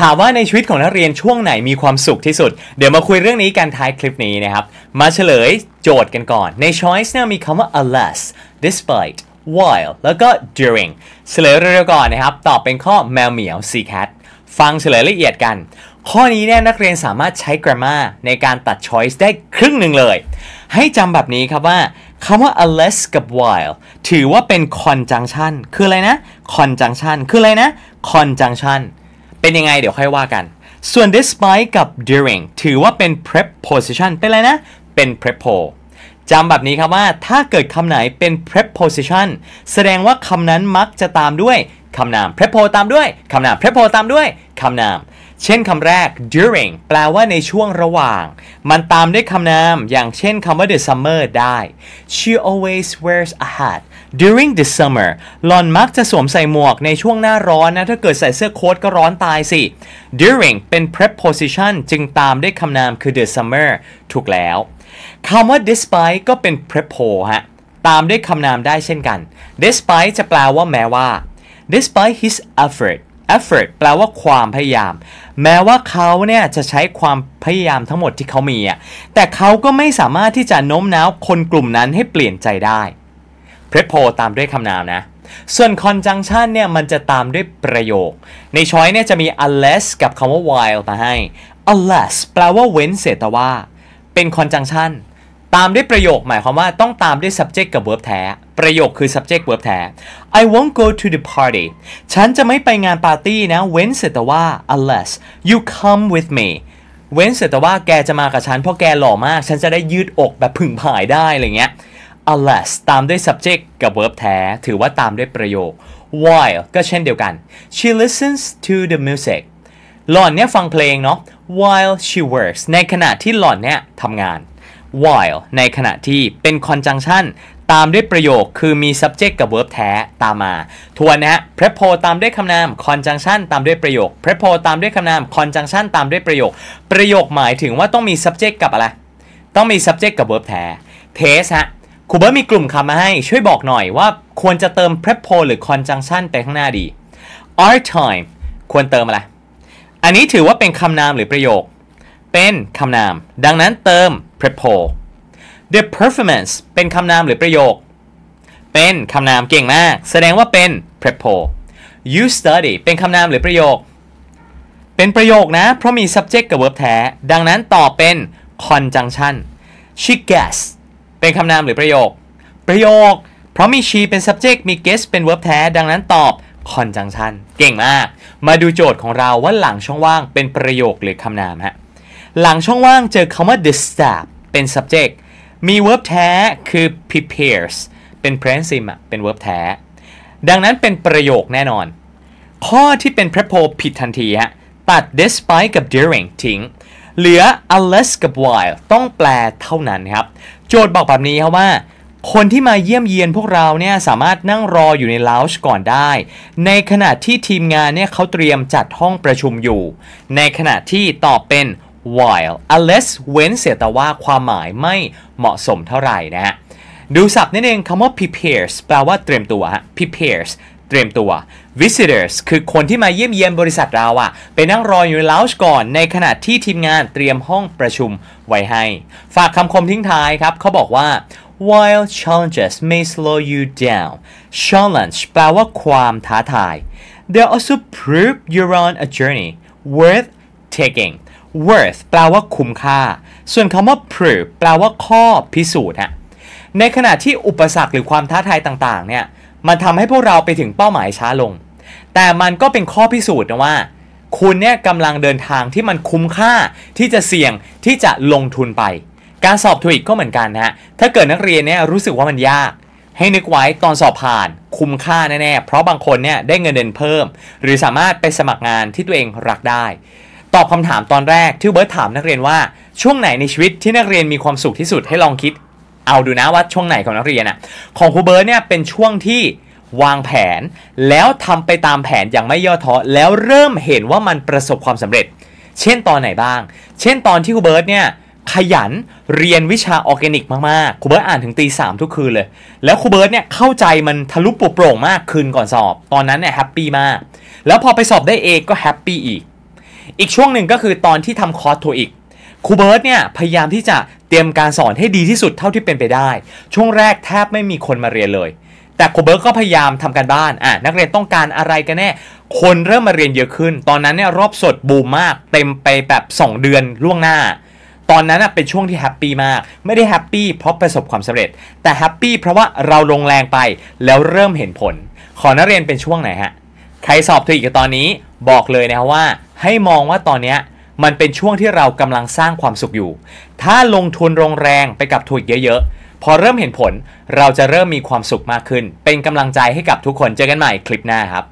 ถามว่าในชีวิตของนักเรียนช่วงไหนมีความสุขที่สุด เดี๋ยวมาคุยเรื่องนี้กันท้ายคลิปนี้นะครับ มาเฉลยโจทย์กันก่อน ใน choice เนี่ยมีคำว่า u n l e s despite while แล้วก็ during เฉลยเร็วๆก่อนนะครับ ตอบเป็นข้อแมวเหมียว sea cat ฟังเฉลยละเอียดกัน ข้อนี้เนี่ยนักเรียนสามารถใช้ grammar ในการตัด choice ได้ครึ่งหนึ่งเลย ให้จำแบบนี้ครับว่าคำว่า unless กับ while ถือว่าเป็น conjunction คืออะไรนะ conjunction คืออะไรนะ conjunction เป็นยังไง เดี๋ยวค่อยว่ากัน ส่วน despite กับ during ถือว่าเป็น preposition เป็นอะไรนะ เป็น prepo จำแบบนี้ครับว่าถ้าเกิดคำไหนเป็น preposition แสดงว่าคำนั้นมักจะตามด้วยคำนาม prepo ตามด้วยคำนาม prepo ตามด้วยคำนามเช่นคำแรก during แปลว่าในช่วงระหว่าง มันตามด้วยคำนาม อย่างเช่นคำว่า the summer ได้ she always wears a hat during the summer หลอนมักจะสวมใส่หมวกในช่วงหน้าร้อนนะ ถ้าเกิดใส่เสื้อโค้ทก็ร้อนตายสิ during เป็น preposition จึงตามด้วยคำนามคือ the summer ถูกแล้ว คำว่า despite ก็เป็น prepo ฮะตามด้วยคำนามได้เช่นกัน despite จะแปลว่าแม้ว่า despite his effort effort แปลว่าความพยายาม แม้ว่าเขาเนี่ยจะใช้ความพยายามทั้งหมดที่เขามีอ่ะแต่เขาก็ไม่สามารถที่จะโน้มน้าวคนกลุ่มนั้นให้เปลี่ยนใจได้ prepo ตามด้วยคำนามนะส่วน conjunction เนี่ยมันจะตามด้วยประโยค ในช้อยเนี่ยจะมี unless กับคำว่า while มาให้ unless แปลว่าเว้นเสียแต่ว่า เป็น conjunction ตามด้วยประโยคหมายความว่าต้องตามด้วย subject กับ verb แท้ประโยคคือ subject verb แท้ I won't go to the party ฉันจะไม่ไปงานปาร์ตี้นะเว้นเสียแต่ว่า unless you come with me เว้นเสียแต่ว่าแกจะมากับฉันเพราะแกหล่อมาก ฉันจะได้ยืดอกแบบผึ่งผายได้อะไรเงี้ย unless ตามด้วย subject กับ verb แท้ถือว่าตามด้วยประโยค while ก็เช่นเดียวกัน she listens to the music หล่อนเนี่ยฟังเพลงเนาะ while she works ในขณะที่หล่อนเนี่ยทำงาน while ในขณะที่เป็น conjunction ตามด้วยประโยคคือมี subject กับ verb แท้ตามมาทวนนะฮะ prepo ตามด้วยคำนาม conjunction ตามด้วยประโยค prepo ตามด้วยคำนาม conjunction ตามด้วยประโยค ประโยคหมายถึงว่าต้องมี subject กับอะไร ต้องมี subject กับ verb แท้ test ฮะครูเบิร์ตมีกลุ่มคำมาให้ช่วยบอกหน่อยว่า ควรจะเติม prepo หรือ conjunction ไปข้างหน้าดี our time ควรเติมอะไร อันนี้ถือว่าเป็นคำนามหรือประโยค เป็นคำนาม ดังนั้นเติม prepo the performance เป็นคำนามหรือประโยค เป็นคำนามเก่งมาก แสดงว่าเป็น prepo you study เป็นคำนามหรือประโยค เป็นประโยคนะ เพราะมี subject กับ verb แท้ ดังนั้นต่อเป็น conjunction she guess เป็นคำนามหรือประโยค ประโยค เพราะมี she เป็น subject มี guess เป็น verb แท้ ดังนั้นตอบ conjunction เก่งมาก มาดูโจทย์ของเราว่าหลังช่องว่างเป็นประโยคหรือคำนามฮะ หลังช่องว่างเจอคำว่า the staff เป็น subject มี verb แท้คือ prepares เป็น present sim อะเป็น verb แท้ ดังนั้นเป็นประโยคแน่นอน ข้อที่เป็น prepo ผิดทันทีฮะ ตัด despite กับ during ทิ้ง เหลือ unless กับ while ต้องแปลเท่านั้นครับ โจทย์บอกแบบนี้ครับว่า คนที่มาเยี่ยมเยียนพวกเราเนี่ยสามารถนั่งรออยู่ในลาวช์ก่อนได้ ในขณะที่ทีมงานเนี่ยเขาเตรียมจัดห้องประชุมอยู่ ในขณะที่ตอบเป็น while unless when เสียแต่ว่าความหมายไม่เหมาะสมเท่าไหร่นะฮะดูศัพท์นิดนึงคำว่า prepares แปลว่าเตรียมตัวฮะ prepares เตรียมตัว visitors คือคนที่มาเยี่ยมเยียนบริษัทเราอะไปนั่งรออยู่ในลาวช์ก่อน ในขณะที่ทีมงานเตรียมห้องประชุมไว้ให้ ฝากคำคมทิ้งท้ายครับเขาบอกว่า while challenges may slow you down challenge แปลว่าความท้าทาย they also prove you're on a journey worth taking worth แปลว่าคุ้มค่า ส่วนคำว่า p r o v e แปลว่าข้อพิสูจน์ฮะในขณะที่อุปสรรคหรือความท้าทายต่างๆ เนี่ย มันทำให้พวกเราไปถึงเป้าหมายช้าลง แต่มันก็เป็นข้อพิสูจน์นะว่า คุณเนี่ยกำลังเดินทางที่มันคุ้มค่าที่จะเสี่ยงที่จะลงทุนไป การสอบทวิกก็เหมือนกันนะฮะ ถ้าเกิดนักเรียนเนี่ยรู้สึกว่ามันยาก ให้นึกไว้ตอนสอบผ่าน คุ้มค่าแน่ๆ เพราะบางคนเนี่ยได้เงินเดือนเพิ่ม หรือสามารถไปสมัครงานที่ตัวเองรักได้ตอบคำถามตอนแรก ที่เบิร์ตถามนักเรียนว่าช่วงไหนในชีวิตที่นักเรียนมีความสุขที่สุด ให้ลองคิดเอาดูนะว่าช่วงไหนของนักเรียนอ่ะของครูเบิร์ตเนี่ยเป็นช่วงที่วางแผน แล้วทำไปตามแผนอย่างไม่ย่อท้อแล้วเริ่มเห็นว่ามันประสบความสำเร็จ เช่นตอนไหนบ้าง เช่นตอนที่ครูเบิร์ตเนี่ยขยันเรียนวิชาออร์แกนิกมากๆครูเบิร์ตอ่านถึงตีสามทุกคืนเลยแล้วครูเบิร์ตเนี่ยเข้าใจมันทะลุปโปร่งมากคืนก่อนสอบ ตอนนั้นเนี่ยแฮปปี้มาก แล้วพอไปสอบได้เอก็แฮปปี้อีกอีกช่วงหนึ่งก็คือตอนที่ทำคอร์สทัวร์อีกครูเบิร์ตเนี่ยพยายามที่จะเตรียมการสอนให้ดีที่สุดเท่าที่เป็นไปได้ ช่วงแรกแทบไม่มีคนมาเรียนเลย แต่ครูเบิร์ตก็พยายามทำการบ้านอ่ะนักเรียนต้องการอะไรกันแน่ คนเริ่มมาเรียนเยอะขึ้น ตอนนั้นเนี่ยรอบสดบูมมาก เต็มไปแบบ 2 เดือนล่วงหน้า ตอนนั้นเป็นช่วงที่แฮปปี้มาก ไม่ได้แฮปปี้เพราะประสบความสำเร็จแต่แฮปปี้เพราะว่าเราลงแรงไปแล้วเริ่มเห็นผล ขอนักเรียนเป็นช่วงไหนฮะ ใครสอบทัวอีกตอนนี้บอกเลยนะว่าให้มองว่าตอนนี้มันเป็นช่วงที่เรากำลังสร้างความสุขอยู่ ถ้าลงทุนลงแรงไปกับถูกเยอะๆ พอเริ่มเห็นผลเราจะเริ่มมีความสุขมากขึ้น เป็นกำลังใจให้กับทุกคน เจอกันใหม่ คลิปหน้าครับ